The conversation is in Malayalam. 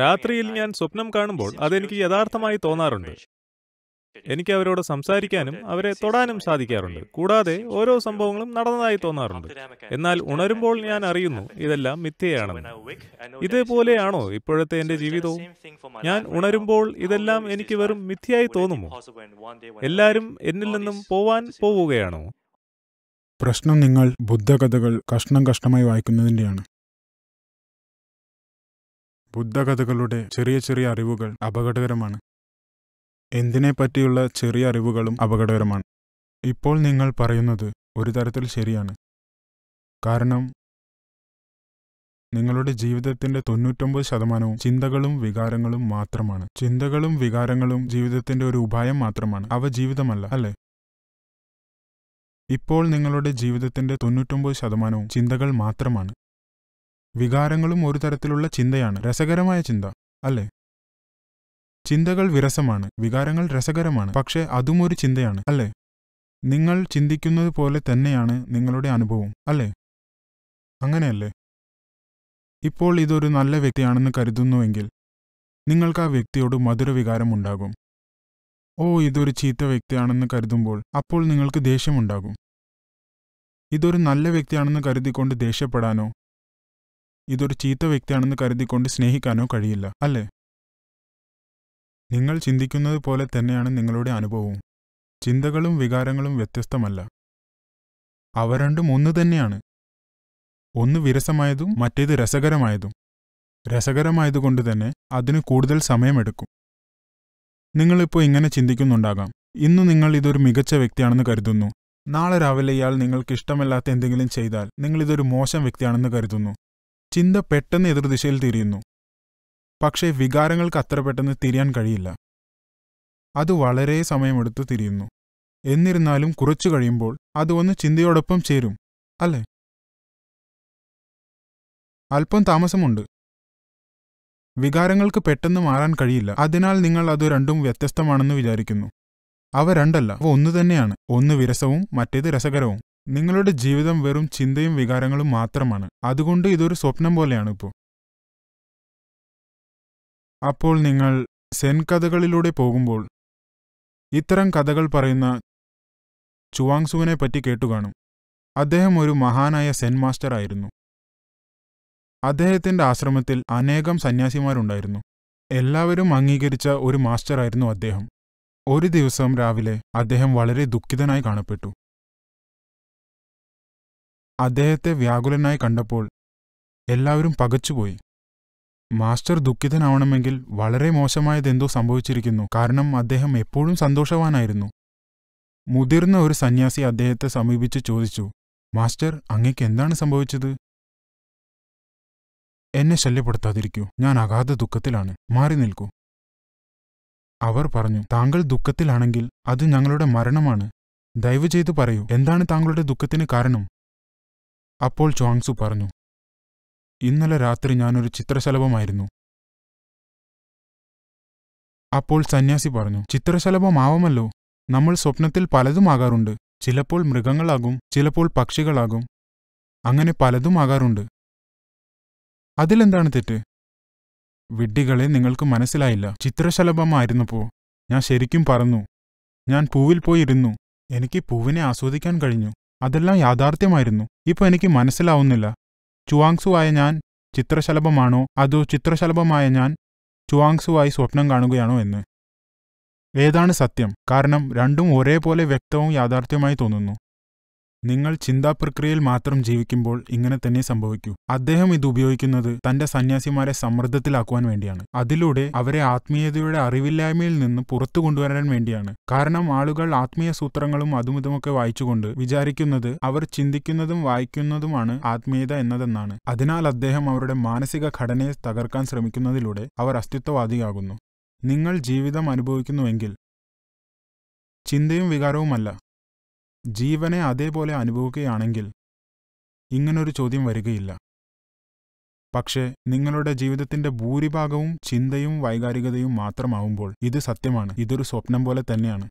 രാത്രിയിൽ ഞാൻ സ്വപ്നം കാണുമ്പോൾ അതെനിക്ക് യഥാർത്ഥമായി തോന്നാറുണ്ട് എനിക്ക് അവരോട് സംസാരിക്കാനും അവരെ തൊടാനും സാധിക്കാറുണ്ട് കൂടാതെ ഓരോ സംഭവങ്ങളും നടന്നതായി തോന്നാറുണ്ട് എന്നാൽ ഉണരുമ്പോൾ ഞാൻ അറിയുന്നു ഇതെല്ലാം മിഥ്യയാണെന്ന് ഇതേപോലെയാണോ ഇപ്പോഴത്തെ എന്റെ ജീവിതവും ഞാൻ ഉണരുമ്പോൾ ഇതെല്ലാം എനിക്ക് വെറും മിഥ്യയായി തോന്നുമോ എല്ലാവരും എന്നിൽ നിന്നും പോവാൻ പോവുകയാണോ പ്രശ്നം നിങ്ങൾ ബുദ്ധകഥകൾ കഷ്ണം കഷ്ണമായി വായിക്കുന്നതിൻ്റെയാണ് ബുദ്ധകഥകളുടെ ചെറിയ ചെറിയ അറിവുകൾ അപകടകരമാണ് എന്തിനെപ്പറ്റിയുള്ള ചെറിയ അറിവുകളും അപകടകരമാണ് ഇപ്പോൾ നിങ്ങൾ പറയുന്നത് ഒരു തരത്തിൽ ശരിയാണ് കാരണം നിങ്ങളുടെ ജീവിതത്തിന്റെ തൊണ്ണൂറ്റൊമ്പത് ശതമാനവും ചിന്തകളും വികാരങ്ങളും മാത്രമാണ് ചിന്തകളും വികാരങ്ങളും ജീവിതത്തിന്റെ ഒരു ഉപായം മാത്രമാണ് അവ ജീവിതമല്ല അല്ലെ ഇപ്പോൾ നിങ്ങളുടെ ജീവിതത്തിന്റെ തൊണ്ണൂറ്റൊമ്പത് ശതമാനവും ചിന്തകൾ മാത്രമാണ് വികാരങ്ങളും ഒരു തരത്തിലുള്ള ചിന്തയാണ് രസകരമായ ചിന്ത അല്ലേ ചിന്തകൾ വിരസമാണ് വികാരങ്ങൾ രസകരമാണ് പക്ഷേ അതും ഒരു ചിന്തയാണ് അല്ലേ നിങ്ങൾ ചിന്തിക്കുന്നത് പോലെ തന്നെയാണ് നിങ്ങളുടെ അനുഭവം അല്ലേ അങ്ങനെയല്ലേ ഇപ്പോൾ ഇതൊരു നല്ല വ്യക്തിയാണെന്ന് കരുതുന്നുവെങ്കിൽ നിങ്ങൾക്ക് ആ വ്യക്തിയോട് മധുരവികാരം ഉണ്ടാകും ഓ ഇതൊരു ചീത്ത വ്യക്തിയാണെന്ന് കരുതുമ്പോൾ അപ്പോൾ നിങ്ങൾക്ക് ദേഷ്യമുണ്ടാകും ഇതൊരു നല്ല വ്യക്തിയാണെന്ന് കരുതിക്കൊണ്ട് ദേഷ്യപ്പെടാനോ ഇതൊരു ചീത്ത വ്യക്തിയാണെന്ന് കരുതിക്കൊണ്ട് സ്നേഹിക്കാനോ കഴിയില്ല അല്ലേ നിങ്ങൾ ചിന്തിക്കുന്നത് പോലെ തന്നെയാണ് നിങ്ങളുടെ അനുഭവവും ചിന്തകളും വികാരങ്ങളും വ്യത്യസ്തമല്ല അവ രണ്ടും ഒന്ന് തന്നെയാണ് ഒന്ന് വിരസമായതും മറ്റേത് രസകരമായതും രസകരമായതുകൊണ്ട് തന്നെ അതിന് കൂടുതൽ സമയമെടുക്കും നിങ്ങളിപ്പോൾ ഇങ്ങനെ ചിന്തിക്കുന്നുണ്ടാകാം ഇന്ന് നിങ്ങൾ ഇതൊരു മികച്ച വ്യക്തിയാണെന്ന് കരുതുന്നു നാളെ രാവിലെ ഇയാൾ നിങ്ങൾക്ക് ഇഷ്ടമല്ലാത്ത എന്തെങ്കിലും ചെയ്താൽ നിങ്ങളിതൊരു മോശം വ്യക്തിയാണെന്ന് കരുതുന്നു ചിന്ത പെട്ടെന്ന് എതിർദിശയിൽ തിരിയുന്നു പക്ഷേ വികാരങ്ങൾക്ക് അത്ര പെട്ടെന്ന് തിരിയാൻ കഴിയില്ല അത് വളരെ സമയമെടുത്ത് തിരിയുന്നു എന്നിരുന്നാലും കുറച്ചു കഴിയുമ്പോൾ അത് ഒന്ന് ചിന്തയോടൊപ്പം ചേരും അല്ലേ അല്പം താമസമുണ്ട് വികാരങ്ങൾക്ക് പെട്ടെന്ന് മാറാൻ കഴിയില്ല അതിനാൽ നിങ്ങൾ അത് രണ്ടും വ്യത്യസ്തമാണെന്ന് വിചാരിക്കുന്നു അവ രണ്ടല്ല അവ ഒന്നു തന്നെയാണ് ഒന്ന് വിരസവും മറ്റേത് രസകരവും നിങ്ങളുടെ ജീവിതം വെറും ചിന്തയും വികാരങ്ങളും മാത്രമാണ് അതുകൊണ്ട് ഇതൊരു സ്വപ്നം പോലെയാണ് ഇപ്പോൾ അപ്പോൾ നിങ്ങൾ സെൻ കഥകളിലൂടെ പോകുമ്പോൾ ഇത്തരം കഥകൾ പറയുന്ന ചുവാങ്സുവിനെ പറ്റി കേട്ടുകാണും അദ്ദേഹം ഒരു മഹാനായ സെൻ മാസ്റ്റർ ആയിരുന്നു അദ്ദേഹത്തിന്റെ ആശ്രമത്തിൽ അനേകം സന്യാസിമാരുണ്ടായിരുന്നു എല്ലാവരും അംഗീകരിച്ച ഒരു മാസ്റ്ററായിരുന്നു അദ്ദേഹം ഒരു ദിവസം രാവിലെ അദ്ദേഹം വളരെ ദുഃഖിതനായി കാണപ്പെട്ടു അദ്ദേഹത്തെ വ്യാകുലനായി കണ്ടപ്പോൾ എല്ലാവരും പകച്ചുപോയി മാസ്റ്റർ ദുഃഖിതനാവണമെങ്കിൽ വളരെ മോശമായതെന്തോ സംഭവിച്ചിരിക്കുന്നു കാരണം അദ്ദേഹം എപ്പോഴും സന്തോഷവാനായിരുന്നു മുതിർന്ന ഒരു സന്യാസി അദ്ദേഹത്തെ സമീപിച്ച് ചോദിച്ചു മാസ്റ്റർ അങ്ങേക്ക് എന്താണ് സംഭവിച്ചത് എന്നെ ശല്യപ്പെടുത്താതിരിക്കൂ ഞാൻ അഗാധ ദുഃഖത്തിലാണ് മാറി നിൽക്കൂ അവർ പറഞ്ഞു താങ്കൾ ദുഃഖത്തിലാണെങ്കിൽ അത് ഞങ്ങളുടെ മരണമാണ് ദയവ് ചെയ്തു പറയൂ എന്താണ് താങ്കളുടെ ദുഃഖത്തിന് കാരണം അപ്പോൾ ച്വാങ്സു പറഞ്ഞു ഇന്നലെ രാത്രി ഞാനൊരു ചിത്രശലഭമായിരുന്നു അപ്പോൾ സന്യാസി പറഞ്ഞു ചിത്രശലഭമാവുമല്ലോ നമ്മൾ സ്വപ്നത്തിൽ പലതുമാകാറുണ്ട് ചിലപ്പോൾ മൃഗങ്ങളാകും ചിലപ്പോൾ പക്ഷികളാകും അങ്ങനെ പലതുമാകാറുണ്ട് അതിലെന്താണ് തെറ്റ് വിഡ്ഢികളെ നിങ്ങൾക്ക് മനസ്സിലായില്ല ചിത്രശലഭമായിരുന്നപ്പോൾ ഞാൻ ശരിക്കും പറന്നു ഞാൻ പൂവിൽ പോയിരുന്നു എനിക്ക് പൂവിനെ ആസ്വദിക്കാൻ കഴിഞ്ഞു അതെല്ലാം യാഥാർത്ഥ്യമായിരുന്നു ഇപ്പോൾ എനിക്ക് മനസ്സിലാവുന്നില്ല ചുവാങ്സു ആയ ഞാൻ ചിത്രശലഭമാണോ അതോ ചിത്രശലഭമായ ഞാൻ ചുവാങ്സുവായി സ്വപ്നം കാണുകയാണോ എന്ന് ഏതാണ് സത്യം കാരണം രണ്ടും ഒരേപോലെ വ്യക്തവും യാഥാർത്ഥ്യമായി തോന്നുന്നു നിങ്ങൾ ചിന്താപ്രക്രിയയിൽ മാത്രം ജീവിക്കുമ്പോൾ ഇങ്ങനെ തന്നെ സംഭവിക്കൂ അദ്ദേഹം ഇത് ഉപയോഗിക്കുന്നത് തന്റെ സന്യാസിമാരെ സമ്മർദ്ദത്തിലാക്കുവാൻ വേണ്ടിയാണ് അതിലൂടെ അവരെ ആത്മീയതയുടെ അറിവില്ലായ്മയിൽ നിന്ന് പുറത്തു കൊണ്ടുവരാൻ വേണ്ടിയാണ് കാരണം ആളുകൾ ആത്മീയ സൂത്രങ്ങളും അതും ഇതുമൊക്കെ വായിച്ചുകൊണ്ട് വിചാരിക്കുന്നത് അവർ ചിന്തിക്കുന്നതും വായിക്കുന്നതുമാണ് ആത്മീയത എന്നതെന്നാണ് അതിനാൽ അദ്ദേഹം അവരുടെ മാനസിക ഘടനയെ തകർക്കാൻ ശ്രമിക്കുന്നതിലൂടെ അവർ അസ്തിത്വവാദിയാകുന്നു നിങ്ങൾ ജീവിതം അനുഭവിക്കുന്നുവെങ്കിൽ ചിന്തയും വികാരവുമല്ല ജീവനെ അതേപോലെ അനുഭവിക്കുകയാണെങ്കിൽ ഇങ്ങനൊരു ചോദ്യം വരികയില്ല പക്ഷേ നിങ്ങളുടെ ജീവിതത്തിന്റെ ഭൂരിഭാഗവും ചിന്തയും വൈകാരികതയും മാത്രമാവുമ്പോൾ ഇത് സത്യമാണ് ഇതൊരു സ്വപ്നം പോലെ തന്നെയാണ്